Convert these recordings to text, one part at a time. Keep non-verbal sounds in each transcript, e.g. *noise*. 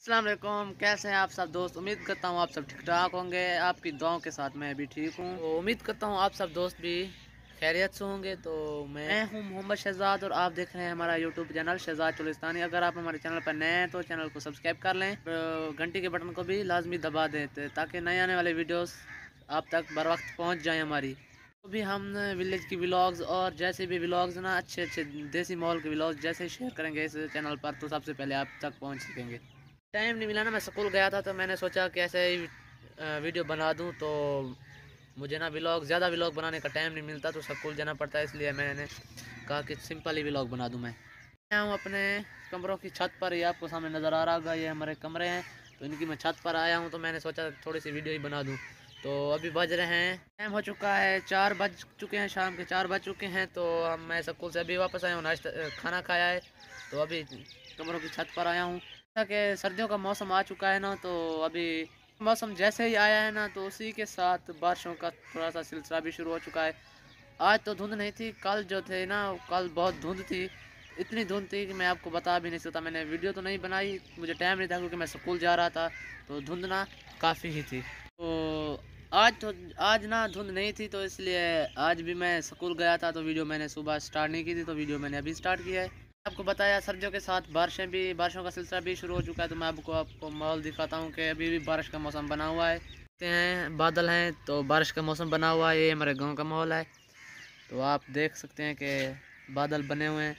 असलम कैसे हैं आप सब दोस्त उम्मीद करता हूँ आप सब ठीक ठाक होंगे आपकी दुआओं के साथ मैं भी ठीक हूँ तो उम्मीद करता हूँ आप सब दोस्त भी खैरियत से होंगे तो मैं, मैं हूँ मोहम्मद शहजाद और आप देख रहे हैं हमारा यूट्यूब चैनल शहजाद चुलिस्तानी अगर आप हमारे चैनल पर नए हैं तो चैनल को सब्सक्राइब कर लें घंटी के बटन को भी लाजमी दबा दें ताकि नए आने वाले वीडियोस आप तक बर वक्त पहुँच जाएँ हमारी तो भी हम विलेज की व्लॉग्स और जैसे भी व्लॉग्स ना अच्छे अच्छे देसी माहौल के व्लॉग्स जैसे शेयर करेंगे इस चैनल पर तो सबसे पहले आप तक पहुँच सकेंगे टाइम नहीं मिला ना मैं स्कूल गया था तो मैंने सोचा कैसे वीडियो बना दूँ तो मुझे ना व्लॉग ज़्यादा व्लॉग बनाने का टाइम नहीं मिलता तो स्कूल जाना पड़ता है इसलिए मैंने कहा कि सिंपल ही व्लॉग बना दूँ मैं आया हूँ अपने कमरों की छत पर ये आपको सामने नज़र आ रहा होगा ये हमारे कमरे हैं तो इनकी मैं छत पर आया हूँ तो मैंने सोचा थोड़ी सी वीडियो ही बना दूँ तो अभी बज रहे हैं टाइम हो चुका है चार बज चुके हैं शाम के चार बज चुके हैं तो मैं स्कूल से अभी वापस आया हूँ नाश्ता खाना खाया है तो अभी कमरों की छत पर आया हूँ जैसा कि सर्दियों का मौसम आ चुका है ना तो अभी मौसम जैसे ही आया है ना तो उसी के साथ बारिशों का थोड़ा सा सिलसिला भी शुरू हो चुका है आज तो धुंध नहीं थी कल जो थे ना कल बहुत धुंध थी इतनी धुंध थी कि मैं आपको बता भी नहीं सकता मैंने वीडियो तो नहीं बनाई मुझे टाइम नहीं था क्योंकि मैं स्कूल जा रहा था तो धुंध ना काफ़ी ही थी तो आज तो आज ना धुंध नहीं थी तो इसलिए आज भी मैं स्कूल गया था तो वीडियो मैंने सुबह स्टार्ट नहीं की थी तो वीडियो मैंने अभी स्टार्ट किया है आपको बताया सर्दियों के साथ बारिशें भी बारिशों का सिलसिला भी शुरू हो चुका है तो मैं आपको आपको माहौल दिखाता हूँ कि अभी भी बारिश का मौसम बना हुआ है देखते हैं बादल हैं तो बारिश का मौसम बना हुआ है ये हमारे गांव का माहौल है तो आप देख सकते हैं कि बादल बने हुए हैं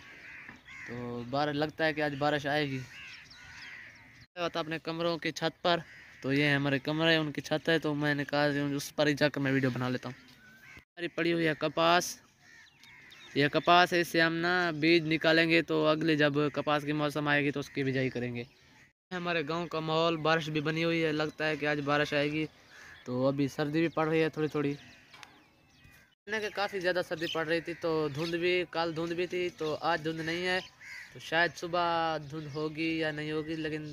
तो बारिश लगता है कि आज बारिश आएगी अपने कमरों की छत पर तो ये हमारे कमरे उनकी छत है तो मैंने कहा उस पर ही जाकर मैं वीडियो बना लेता हूँ हमारी पड़ी हुई है कपास यह कपास है इससे हम ना बीज निकालेंगे तो अगले जब कपास की मौसम आएगी तो उसकी बिजाई करेंगे हमारे गांव का माहौल बारिश भी बनी हुई है लगता है कि आज बारिश आएगी तो अभी सर्दी भी पड़ रही है थोड़ी थोड़ी के काफ़ी ज़्यादा सर्दी पड़ रही थी तो धुंध भी कल धुंध भी थी तो आज धुंध नहीं है तो शायद सुबह धुंध होगी या नहीं होगी लेकिन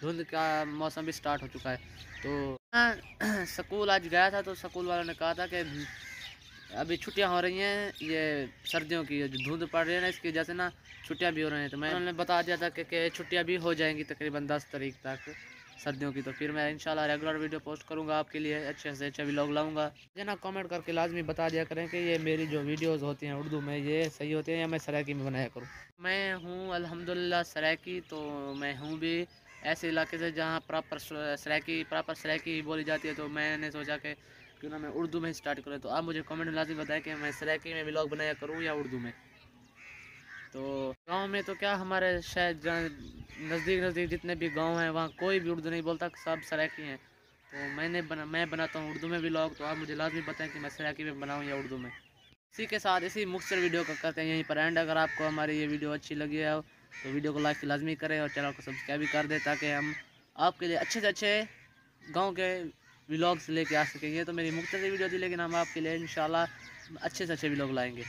धुंध का मौसम भी स्टार्ट हो चुका है तो *clears throat* स्कूल आज गया था तो स्कूल वालों ने कहा था कि अभी छुट्टियां हो रही हैं ये सर्दियों की जो धुंध पड़ रही है ना इसकी वजह से ना छुट्टियां भी हो रही हैं तो मैं उन्होंने बता दिया था कि, कि छुट्टियां भी हो जाएंगी तकरीबन दस तारीख तक सर्दियों की तो फिर मैं इंशाल्लाह रेगुलर वीडियो पोस्ट करूँगा आपके लिए अच्छे से अच्छा ब्लॉग लाऊंगा मुझे ना कमेंट करके लाजमी बता दिया करें कि ये मेरी जो वीडियोस होती हैं उर्दू में ये सही होती हैं या मैं सराकी में बनाया करूँ मैं हूँ अल्हम्दुलिल्लाह सराकी तो मैं हूँ भी ऐसे इलाके से जहाँ प्रॉपर सराकी प्रॉपर सराकी बोली जाती है तो मैंने सोचा कि क्यों ना मैं उर्दू में स्टार्ट करूँ तो आप मुझे कमेंट में लाजिम बताएं कि मैं सराकी में ब्लॉग बनाया करूँ या उर्दू में तो गांव में तो क्या हमारे शायद नज़दीक नज़दीक जितने भी गांव हैं वहाँ कोई भी उर्दू नहीं बोलता सब सराकी हैं तो मैंने बना मैं बनाता हूँ उर्दू में ब्लॉग तो आप मुझे लाजमी बताएँ कि मैं सराकी में बनाऊँ या उर्दू में इसी के साथ इसी मुख्तर वीडियो का करते हैं यहीं पर एंड अगर आपको हमारी ये वीडियो अच्छी लगी है तो वीडियो को लाइक लाजमी करें और चैनल को सब्सक्राइब भी कर दें ताकि हम आपके लिए अच्छे से अच्छे गाँव के व्लॉग्स लेके आ सकेंगे तो मेरी मुख्तर वीडियो थी लेकिन हम आपके लिए इन अच्छे से अच्छे व्लॉग लाएंगे